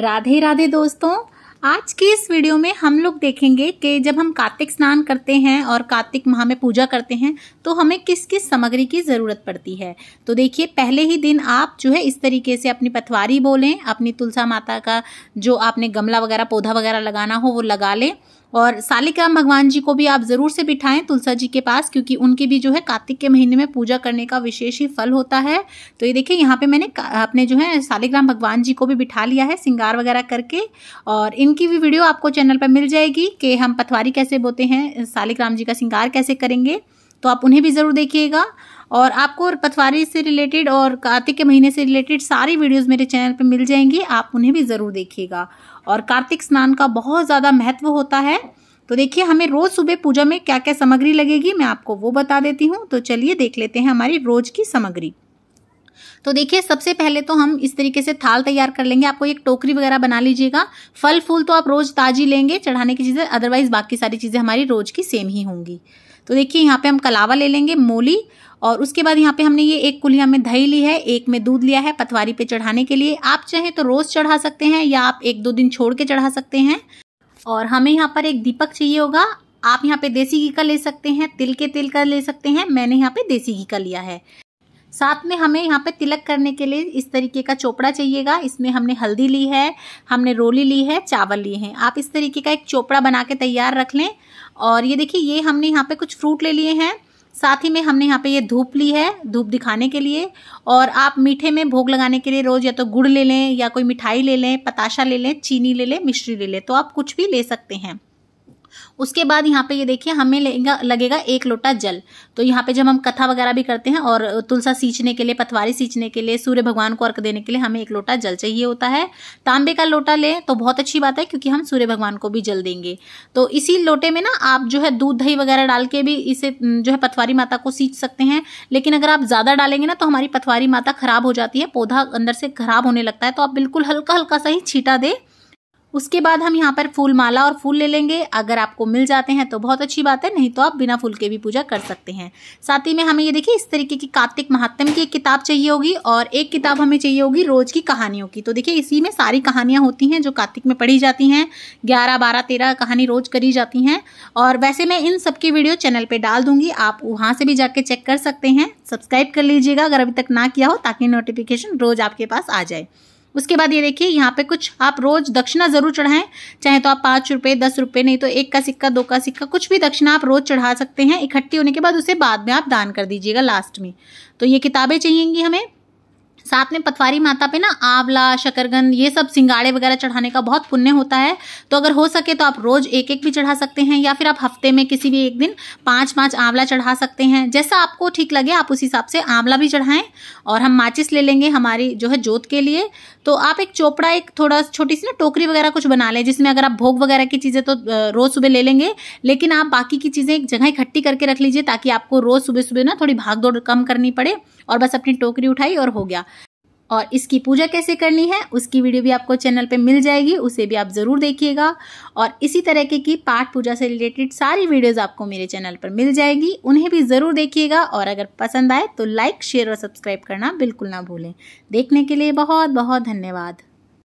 राधे राधे दोस्तों आज के इस वीडियो में हम लोग देखेंगे कि जब हम कार्तिक स्नान करते हैं और कार्तिक माह में पूजा करते हैं तो हमें किस किस सामग्री की ज़रूरत पड़ती है तो देखिए पहले ही दिन आप जो है इस तरीके से अपनी पथवारी बोलें अपनी तुलसा माता का जो आपने गमला वगैरह पौधा वगैरह लगाना हो वो लगा लें और राम भगवान जी को भी आप ज़रूर से बिठाएं तुलसा जी के पास क्योंकि उनकी भी जो है कार्तिक के महीने में पूजा करने का विशेष ही फल होता है तो ये देखिए यहाँ पे मैंने अपने जो है सालिग्राम भगवान जी को भी बिठा लिया है सिंगार वगैरह करके और इनकी भी वीडियो आपको चैनल पर मिल जाएगी कि हम पथवारी कैसे बोते हैं राम जी का सिंगार कैसे करेंगे तो आप उन्हें भी ज़रूर देखिएगा और आपको पथवारी से रिलेटेड और कार्तिक के महीने से रिलेटेड सारी वीडियोस मेरे चैनल पे मिल जाएंगी आप उन्हें भी ज़रूर देखिएगा और कार्तिक स्नान का बहुत ज़्यादा महत्व होता है तो देखिए हमें रोज़ सुबह पूजा में क्या क्या सामग्री लगेगी मैं आपको वो बता देती हूँ तो चलिए देख लेते हैं हमारी रोज़ की सामग्री तो देखिए सबसे पहले तो हम इस तरीके से थाल तैयार कर लेंगे आपको एक टोकरी वगैरह बना लीजिएगा फल फूल तो आप रोज़ ताजी लेंगे चढ़ाने की चीज़ें अदरवाइज़ बाकी सारी चीज़ें हमारी रोज़ की सेम ही होंगी तो देखिए यहाँ पे हम कलावा ले लेंगे मूली और उसके बाद यहाँ पे हमने ये एक कुलिया में दही ली है एक में दूध लिया है पतवारी पे चढ़ाने के लिए आप चाहें तो रोज़ चढ़ा सकते हैं या आप एक दो दिन छोड़ के चढ़ा सकते हैं और हमें यहाँ पर एक दीपक चाहिए होगा आप यहाँ पे देसी घी का ले सकते हैं तिल के तेल का ले सकते हैं मैंने यहाँ पे देसी घी का लिया है साथ में हमें यहाँ पे तिलक करने के लिए इस तरीके का चोपड़ा चाहिएगा इसमें हमने हल्दी ली है हमने रोली ली है चावल लिए हैं आप इस तरीके का एक चोपड़ा बना के तैयार रख लें और ये देखिए ये हमने यहाँ पे कुछ फ्रूट ले लिए हैं साथ ही में हमने यहाँ पे ये धूप ली है धूप दिखाने के लिए और आप मीठे में भोग लगाने के लिए रोज़ या तो गुड़ ले लें या कोई मिठाई ले लें पताशा ले लें चीनी ले लें मिश्री ले लें तो आप कुछ भी ले सकते हैं उसके बाद यहाँ पे ये देखिए हमें लगेगा लगेगा एक लोटा जल तो यहाँ पे जब हम कथा वगैरह भी करते हैं और तुलसा सींचने के लिए पथवारी सींचने के लिए सूर्य भगवान को अर्घ देने के लिए हमें एक लोटा जल चाहिए होता है तांबे का लोटा लें तो बहुत अच्छी बात है क्योंकि हम सूर्य भगवान को भी जल देंगे तो इसी लोटे में ना आप जो है दूध दही वगैरह डाल के भी इसे जो है पथवारी माता को सींच सकते हैं लेकिन अगर आप ज़्यादा डालेंगे ना तो हमारी पथवारी माता खराब हो जाती है पौधा अंदर से खराब होने लगता है तो आप बिल्कुल हल्का हल्का सा ही छीटा दें उसके बाद हम यहाँ पर फूल माला और फूल ले लेंगे अगर आपको मिल जाते हैं तो बहुत अच्छी बात है नहीं तो आप बिना फूल के भी पूजा कर सकते हैं साथ ही में हमें ये देखिए इस तरीके की कार्तिक महात्म की एक किताब चाहिए होगी और एक किताब हमें चाहिए होगी रोज की कहानियों की तो देखिए इसी में सारी कहानियाँ होती हैं जो कार्तिक में पढ़ी जाती हैं ग्यारह बारह तेरह कहानी रोज करी जाती हैं और वैसे मैं इन सबकी वीडियो चैनल पर डाल दूंगी आप वहाँ से भी जाके चेक कर सकते हैं सब्सक्राइब कर लीजिएगा अगर अभी तक ना किया हो ताकि नोटिफिकेशन रोज आपके पास आ जाए उसके बाद ये देखिए यहाँ पे कुछ आप रोज दक्षिणा ज़रूर चढ़ाएं चाहे तो आप पाँच रुपये दस रुपये नहीं तो एक का सिक्का दो का सिक्का कुछ भी दक्षिणा आप रोज चढ़ा सकते हैं इकट्ठी होने के बाद उसे बाद में आप दान कर दीजिएगा लास्ट में तो ये किताबें चाहिएंगी हमें साथ में पथवारी माता पे ना आंवला शकरगंद ये सब सिंगाड़े वगैरह चढ़ाने का बहुत पुण्य होता है तो अगर हो सके तो आप रोज एक एक भी चढ़ा सकते हैं या फिर आप हफ्ते में किसी भी एक दिन पांच पांच आंवला चढ़ा सकते हैं जैसा आपको ठीक लगे आप उस हिसाब से आंवला भी चढ़ाएं और हम माचिस ले लेंगे हमारी जो है जोत के लिए तो आप एक चोपड़ा एक थोड़ा छोटी सी ना टोकरी वगैरह कुछ बना लें जिसमें अगर आप भोग वगैरह की चीज़ें तो रोज़ सुबह ले लेंगे लेकिन आप बाकी की चीज़ें एक जगह इकट्ठी करके रख लीजिए ताकि आपको रोज़ सुबह सुबह ना थोड़ी भाग दौड़ कम करनी पड़े और बस अपनी टोकरी उठाई और हो गया और इसकी पूजा कैसे करनी है उसकी वीडियो भी आपको चैनल पे मिल जाएगी उसे भी आप ज़रूर देखिएगा और इसी तरह के की पाठ पूजा से रिलेटेड सारी वीडियोस आपको मेरे चैनल पर मिल जाएगी उन्हें भी ज़रूर देखिएगा और अगर पसंद आए तो लाइक शेयर और सब्सक्राइब करना बिल्कुल ना भूलें देखने के लिए बहुत बहुत धन्यवाद